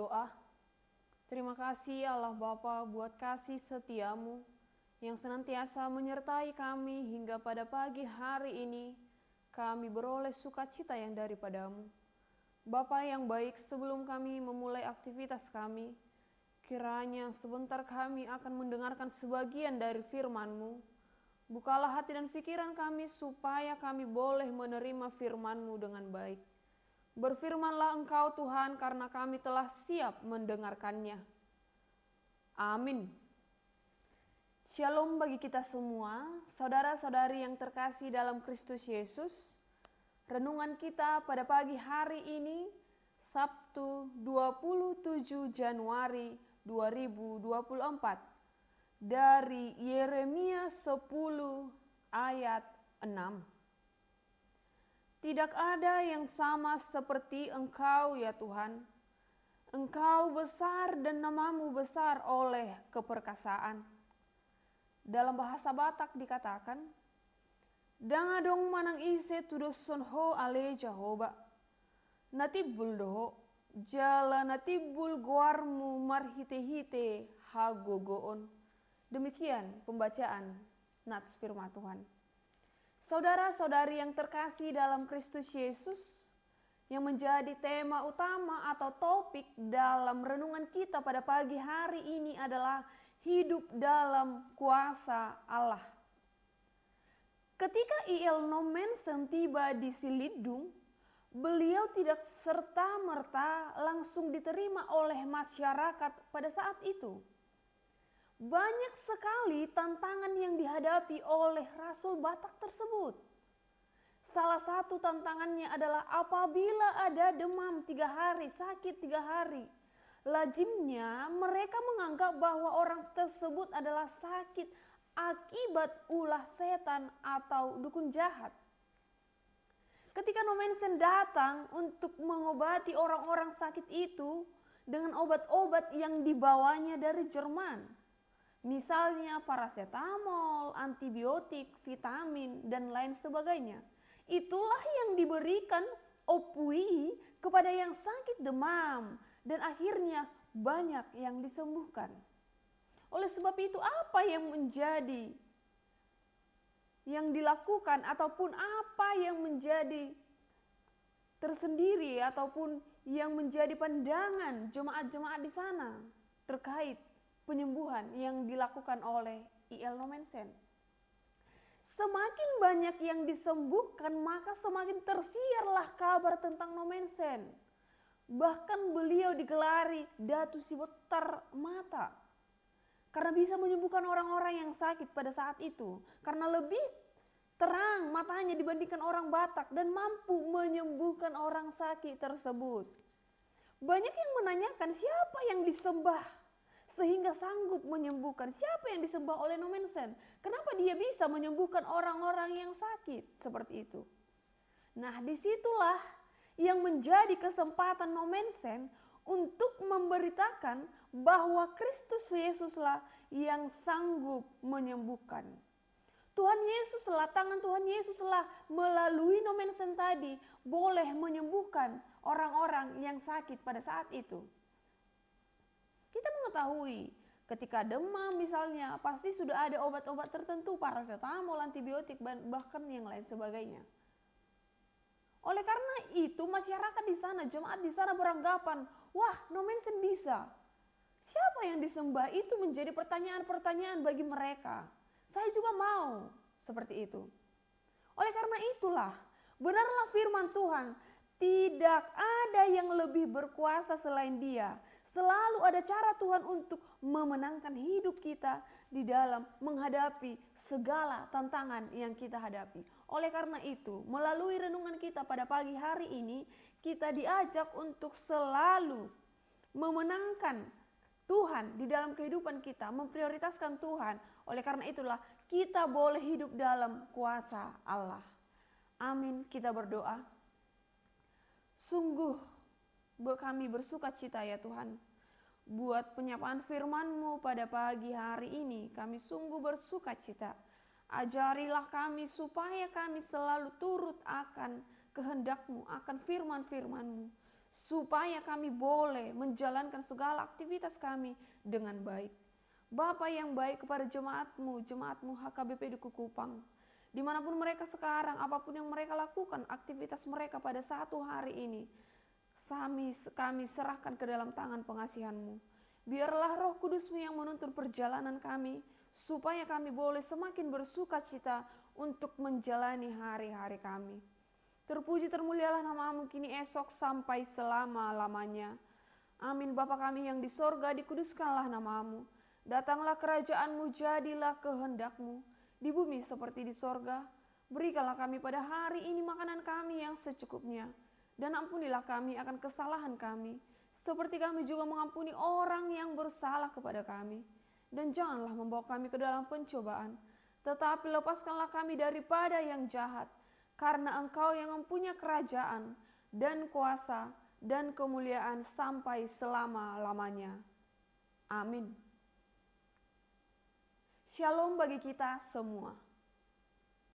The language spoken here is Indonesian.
Doa Terima kasih Allah Bapa buat kasih setiamu yang senantiasa menyertai kami hingga pada pagi hari ini kami beroleh sukacita yang daripadamu. Bapa yang baik sebelum kami memulai aktivitas kami, kiranya sebentar kami akan mendengarkan sebagian dari Firmanmu Bukalah hati dan pikiran kami supaya kami boleh menerima Firmanmu dengan baik. Berfirmanlah engkau Tuhan karena kami telah siap mendengarkannya. Amin. Shalom bagi kita semua, saudara-saudari yang terkasih dalam Kristus Yesus. Renungan kita pada pagi hari ini, Sabtu 27 Januari 2024, dari Yeremia 10 ayat 6. Tidak ada yang sama seperti Engkau, ya Tuhan. Engkau besar dan namamu besar oleh keperkasaan. Dalam bahasa Batak dikatakan, Dangadong manang ise tudoson ho ale Jahoba. Natibul doho, jala natibul guarmu marhite-hite hagogoon. Demikian pembacaan Nats Firman Tuhan. Saudara-saudari yang terkasih dalam Kristus Yesus, yang menjadi tema utama atau topik dalam renungan kita pada pagi hari ini adalah hidup dalam kuasa Allah. Ketika I.L. Nomensen tiba di Silidung, beliau tidak serta-merta langsung diterima oleh masyarakat pada saat itu. Banyak sekali tantangan yang dihadapi oleh Rasul Batak tersebut. Salah satu tantangannya adalah apabila ada demam tiga hari, sakit tiga hari. Lajimnya mereka menganggap bahwa orang tersebut adalah sakit akibat ulah setan atau dukun jahat. Ketika Nomensen datang untuk mengobati orang-orang sakit itu dengan obat-obat yang dibawanya dari Jerman, Misalnya parasetamol, antibiotik, vitamin, dan lain sebagainya. Itulah yang diberikan opui kepada yang sakit demam dan akhirnya banyak yang disembuhkan. Oleh sebab itu apa yang menjadi yang dilakukan ataupun apa yang menjadi tersendiri ataupun yang menjadi pandangan jemaat-jemaat di sana terkait penyembuhan yang dilakukan oleh I.L. Nomensen. Semakin banyak yang disembuhkan, maka semakin tersiarlah kabar tentang Nomensen. Bahkan beliau digelari Datu Sibot Termata. Karena bisa menyembuhkan orang-orang yang sakit pada saat itu. Karena lebih terang matanya dibandingkan orang Batak dan mampu menyembuhkan orang sakit tersebut. Banyak yang menanyakan siapa yang disembah sehingga sanggup menyembuhkan. Siapa yang disembah oleh Nomensen? Kenapa dia bisa menyembuhkan orang-orang yang sakit seperti itu? Nah, disitulah yang menjadi kesempatan Nomensen untuk memberitakan bahwa Kristus Yesuslah yang sanggup menyembuhkan. Tuhan Yesuslah, tangan Tuhan Yesuslah melalui Nomensen tadi boleh menyembuhkan orang-orang yang sakit pada saat itu. Kita mengetahui ketika demam misalnya pasti sudah ada obat-obat tertentu paracetamol, antibiotik bahkan yang lain sebagainya. Oleh karena itu masyarakat di sana, jemaat di sana beranggapan, wah no mention bisa. Siapa yang disembah itu menjadi pertanyaan-pertanyaan bagi mereka. Saya juga mau seperti itu. Oleh karena itulah, benarlah firman Tuhan, tidak ada yang lebih berkuasa selain dia. Selalu ada cara Tuhan untuk memenangkan hidup kita di dalam menghadapi segala tantangan yang kita hadapi. Oleh karena itu, melalui renungan kita pada pagi hari ini, kita diajak untuk selalu memenangkan Tuhan di dalam kehidupan kita, memprioritaskan Tuhan. Oleh karena itulah kita boleh hidup dalam kuasa Allah. Amin. Kita berdoa. Sungguh kami bersuka cita ya Tuhan. Buat penyampaian firman-Mu pada pagi hari ini, kami sungguh bersuka cita. Ajarilah kami supaya kami selalu turut akan kehendak-Mu, akan firman-firman-Mu. Supaya kami boleh menjalankan segala aktivitas kami dengan baik. Bapa yang baik kepada jemaat-Mu, jemaat-Mu HKBP di Kukupang. Dimanapun mereka sekarang, apapun yang mereka lakukan, aktivitas mereka pada satu hari ini, Sami, kami serahkan ke dalam tangan pengasihanmu. Biarlah roh kudusmu yang menuntun perjalanan kami, supaya kami boleh semakin bersuka cita untuk menjalani hari-hari kami. Terpuji termulialah namamu kini esok sampai selama-lamanya. Amin Bapa kami yang di sorga dikuduskanlah namamu. Datanglah kerajaanmu, jadilah kehendakmu. Di bumi seperti di sorga, berikanlah kami pada hari ini makanan kami yang secukupnya dan ampunilah kami akan kesalahan kami, seperti kami juga mengampuni orang yang bersalah kepada kami. Dan janganlah membawa kami ke dalam pencobaan, tetapi lepaskanlah kami daripada yang jahat, karena Engkau yang mempunyai kerajaan dan kuasa dan kemuliaan sampai selama-lamanya. Amin. Shalom bagi kita semua.